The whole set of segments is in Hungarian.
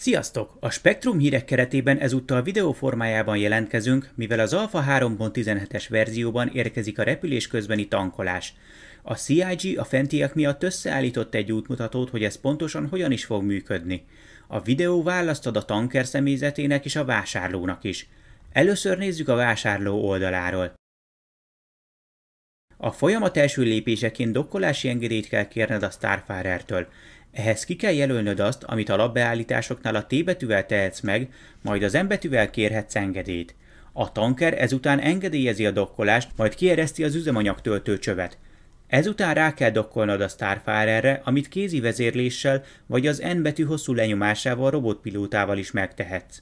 Sziasztok! A Spektrum hírek keretében ezúttal videóformájában jelentkezünk, mivel az Alpha 3.17-es verzióban érkezik a repülés közbeni tankolás. A CIG a fentiek miatt összeállított egy útmutatót, hogy ez pontosan hogyan is fog működni. A videó választ ad a tanker személyzetének és a vásárlónak is. Először nézzük a vásárló oldaláról. A folyamat első lépéseként dokkolási engedélyt kell kérned a starfarer től ehhez ki kell jelölnöd azt, amit a labbeállításoknál a T betűvel tehetsz meg, majd az M betűvel kérhetsz engedélyt. A tanker ezután engedélyezi a dokkolást, majd kiereszti az üzemanyag töltőcsövet. Ezután rá kell dokkolnod a Starfire-re, amit kézi vezérléssel vagy az N betű hosszú lenyomásával robotpilótával is megtehetsz.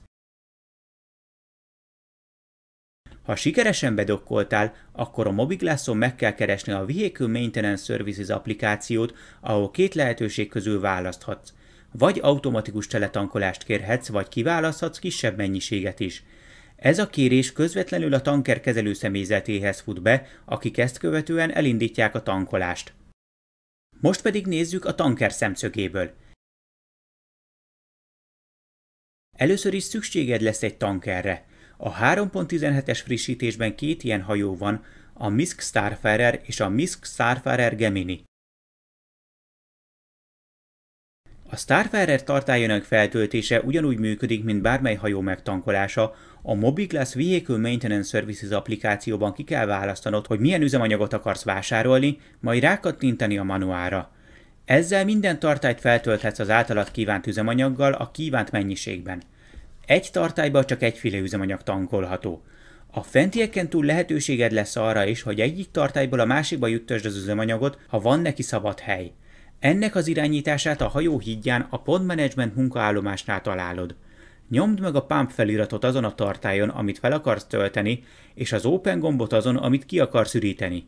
Ha sikeresen bedokkoltál, akkor a Mobiglasson meg kell keresni a Vehicle Maintenance Services applikációt, ahol két lehetőség közül választhatsz. Vagy automatikus teletankolást kérhetsz, vagy kiválaszthatsz kisebb mennyiséget is. Ez a kérés közvetlenül a tanker kezelő személyzetéhez fut be, akik ezt követően elindítják a tankolást. Most pedig nézzük a tanker szemszögéből. Először is szükséged lesz egy tankerre. A 3.17-es frissítésben két ilyen hajó van, a Misk Starfarer és a Misk Starfarer Gemini. A Starfarer tartályának feltöltése ugyanúgy működik, mint bármely hajó megtankolása. A Mobiglass Vehicle Maintenance Services applikációban ki kell választanod, hogy milyen üzemanyagot akarsz vásárolni, majd rákattintani a manuára. Ezzel minden tartályt feltölthetsz az általad kívánt üzemanyaggal a kívánt mennyiségben. Egy tartályba csak egy üzemanyag tankolható. A fentieken túl lehetőséged lesz arra is, hogy egyik tartályból a másikba juttasd az üzemanyagot, ha van neki szabad hely. Ennek az irányítását a hajó hídján a management munkaállomásnál találod. Nyomd meg a pump feliratot azon a tartályon, amit fel akarsz tölteni, és az open gombot azon, amit ki akarsz üríteni.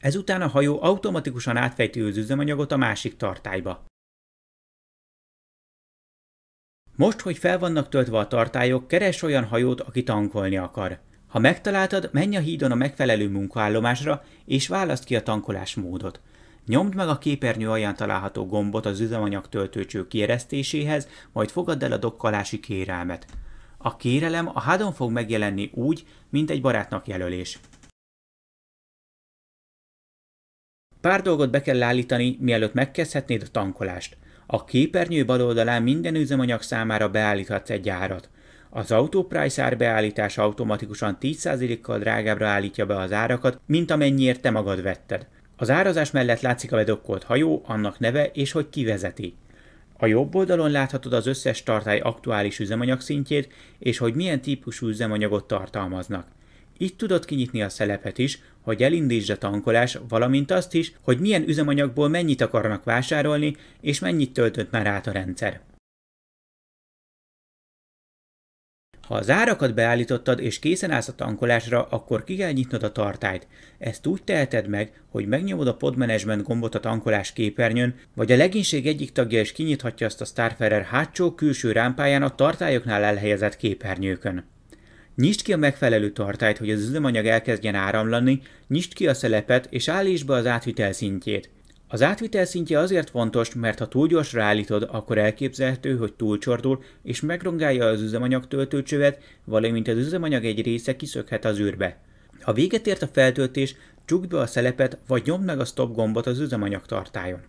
Ezután a hajó automatikusan átfejti az üzemanyagot a másik tartályba. Most, hogy fel vannak töltve a tartályok, keres olyan hajót, aki tankolni akar. Ha megtaláltad, menj a hídon a megfelelő munkaállomásra, és választ ki a tankolás módot. Nyomd meg a képernyő alján található gombot az üzemanyag töltőcső kieresztéséhez, majd fogadd el a dokkalási kérelmet. A kérelem a hádon fog megjelenni úgy, mint egy barátnak jelölés. Pár dolgot be kell állítani, mielőtt megkezdhetnéd a tankolást – a képernyő bal oldalán minden üzemanyag számára beállíthatsz egy árat. Az AutoPrice ár beállítás automatikusan 10%-kal drágábbra állítja be az árakat, mint amennyiért te magad vetted. Az árazás mellett látszik a bedokkolt hajó, annak neve és hogy kivezeti. A jobb oldalon láthatod az összes tartály aktuális üzemanyag szintjét, és hogy milyen típusú üzemanyagot tartalmaznak. Így tudod kinyitni a szelepet is, hogy elindítsd a tankolás, valamint azt is, hogy milyen üzemanyagból mennyit akarnak vásárolni, és mennyit töltött már át a rendszer. Ha az árakat beállítottad és készen állsz a tankolásra, akkor ki kell nyitnod a tartályt. Ezt úgy teheted meg, hogy megnyomod a pod management gombot a tankolás képernyőn, vagy a legénység egyik tagja is kinyithatja azt a Starfarer hátsó külső rámpáján a tartályoknál elhelyezett képernyőkön. Nyisd ki a megfelelő tartályt, hogy az üzemanyag elkezdjen áramlani, nyisd ki a szelepet és állítsd be az átvitel szintjét. Az átvitel szintje azért fontos, mert ha túl gyorsra állítod, akkor elképzelhető, hogy túlcsordul és megrongálja az üzemanyag töltőcsövet, valamint az üzemanyag egy része kiszökhet az űrbe. Ha véget ért a feltöltés, csukd be a szelepet, vagy nyomd meg a stop gombot az üzemanyag tartályon.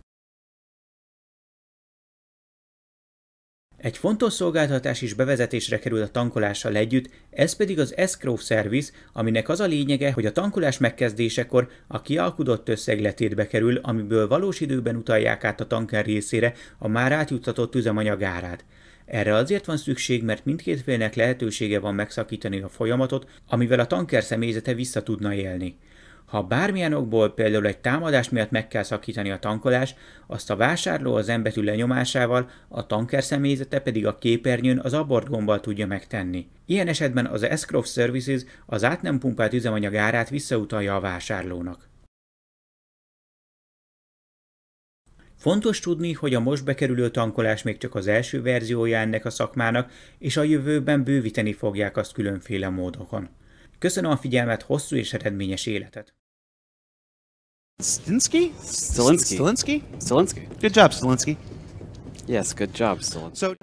Egy fontos szolgáltatás is bevezetésre kerül a tankolással együtt, ez pedig az escrow service, aminek az a lényege, hogy a tankolás megkezdésekor a kialkudott összeg letétbe kerül, amiből valós időben utalják át a tanker részére a már átjuttatott üzemanyag árát. Erre azért van szükség, mert mindkét félnek lehetősége van megszakítani a folyamatot, amivel a tanker személyzete vissza tudna élni. Ha bármilyen okból, például egy támadás miatt meg kell szakítani a tankolás, azt a vásárló az embetű lenyomásával, a tanker személyzete pedig a képernyőn az abort gombbal tudja megtenni. Ilyen esetben az Escrow Services az át nem pumpált üzemanyag árát visszautalja a vásárlónak. Fontos tudni, hogy a most bekerülő tankolás még csak az első verziója ennek a szakmának, és a jövőben bővíteni fogják azt különféle módokon. Köszönöm a figyelmet, hosszú és eredményes életet! Stinsky? Stilinski. Stilinski? Stilinski. Good job, Stilinski. Yes, good job, Stilinski. So